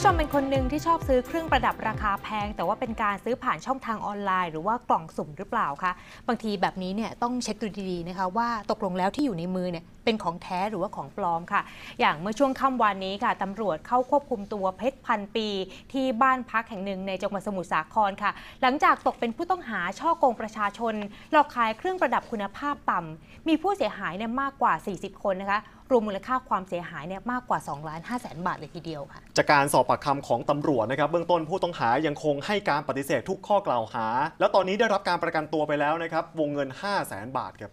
ผู้ชมเป็นคนหนึ่งที่ชอบซื้อเครื่องประดับราคาแพง แต่ว่าเป็นการซื้อผ่านช่องทางออนไลน์หรือว่ากล่องสุ่มหรือเปล่าคะบางทีแบบนี้เนี่ยต้องเช็คดูดีๆนะคะ ว่าตกลงแล้วที่อยู่ในมือเนี่ยเป็นของแท้หรือว่าของปลอมค่ะอย่างเมื่อช่วงค่ำวันนี้ค่ะตำรวจเข้าควบคุมตัวเพชรพันปีที่บ้านพักแห่งหนึ่งในจังหวัดสมุทรสาครค่ะ หลังจากตกเป็นผู้ต้องหาช่อโกงประชาชนหลอกขายเครื่องประดับคุณภาพต่ำมีผู้เสียหายเนี่ยมากกว่า 40 คนนะคะรวมมูลค่าความเสียหายเนี่ยมากกว่า 2 ล้าน5แสนบาทเลยทีเดียวค่ะจากการสอบปากคำของตำรวจนะครับเบื้องต้นผู้ต้องหายังคงให้การปฏิเสธทุกข้อกล่าวหา แล้วตอนนี้ได้รับการประกันตัวไปแล้วนะครับ วงเงิน5้าแสนบาทครับ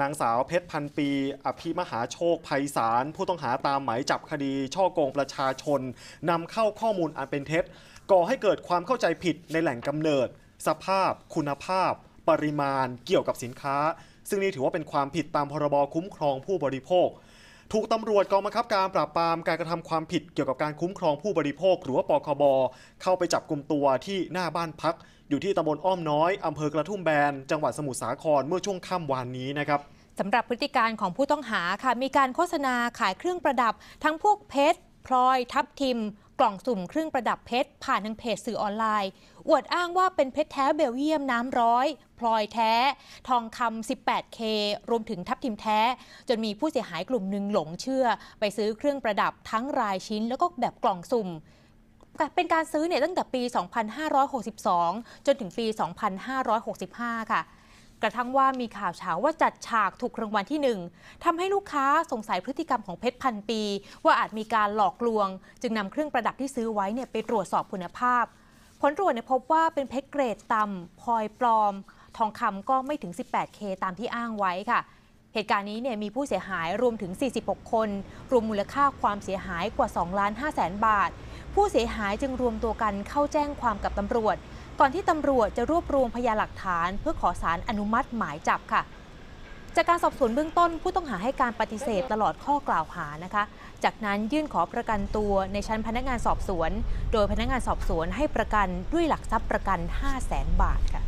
นางสาวเพชรพันปีอภิมหาโชคภัยสาร ผู้ต้องหาตามหมายจับคดีช่อโกงประชาชนนำเข้าข้อมูลอันเป็นเท็จก่อให้เกิดความเข้าใจผิดในแหล่งกำเนิด สภาพ คุณภาพปริมาณเกี่ยวกับสินค้า ซึ่งนี่ถือว่าเป็นความผิดตามพรบคุ้มครองผู้บริโภค ถูกตำรวจกองบังคับการปราบปรามการกระทำความผิดเกี่ยวกับการคุ้มครองผู้บริโภคหรือว่าปคบเข้าไปจับกลุ่มตัวที่หน้าบ้านพัก อยู่ที่ตำบลอ้อมน้อยอำเภอกระทุ่มแบนจังหวัดสมุทรสาครเมื่อช่วงค่ำวานนี้นะครับสำหรับพฤติการของผู้ต้องหาค่ะมีการโฆษณาขายเครื่องประดับ ทั้งพวกเพชรพลอยทับทิม กล่องสุ่มเครื่องประดับเพชรผ่านทางเพจสื่อออนไลน์ อวดอ้างว่าเป็นเพชรแท้เบลเยียมน้ำร้อย พลอยแท้ ทองคำ 18K รวมถึงทับทิมแท้ จนมีผู้เสียหายกลุ่มหนึ่งหลงเชื่อ ไปซื้อเครื่องประดับทั้งรายชิ้นแล้วก็แบบกล่องสุ่ม เป็นการซื้อเนี่ยตั้งแต่ปี 2562 จนถึงปี 2565 ค่ะกระทั่งว่ามีข่าวเช้าว่าจัดฉากถูกรางวัลที่หนึ่งทำให้ลูกค้าสงสัยพฤติกรรมของเพชรพันปี ว่าอาจมีการหลอกลวง จึงนำเครื่องประดับที่ซื้อไว้เนี่ยไปตรวจสอบคุณภาพ ผลตรวจเนี่ยพบว่าเป็นเพชรเกรดต่ำพลอยปลอม ทองคำก็ไม่ถึง 18K ตามที่อ้างไว้ค่ะ เหตุการณ์นี้เนี่ยมีผู้เสียหายรวมถึง 46 คนรวมมูลค่าความเสียหายกว่า2ล้าน5แสนบาท ผู้เสียหายจึงรวมตัวกันเข้าแจ้งความกับตำรวจก่อนที่ตำรวจจะรวบรวมพยานหลักฐาน เพื่อขอสารอนุมัติหมายจับค่ะ จากการสอบสวนเบื้องต้น ผู้ต้องหาให้การปฏิเสธตลอดข้อกล่าวหานะคะ จากนั้นยื่นขอประกันตัวในชั้นพนักงานสอบสวน โดยพนักงานสอบสวนให้ประกันด้วยหลักทรัพย์ประกัน 5 0 0 0 0 0บาทค่ะ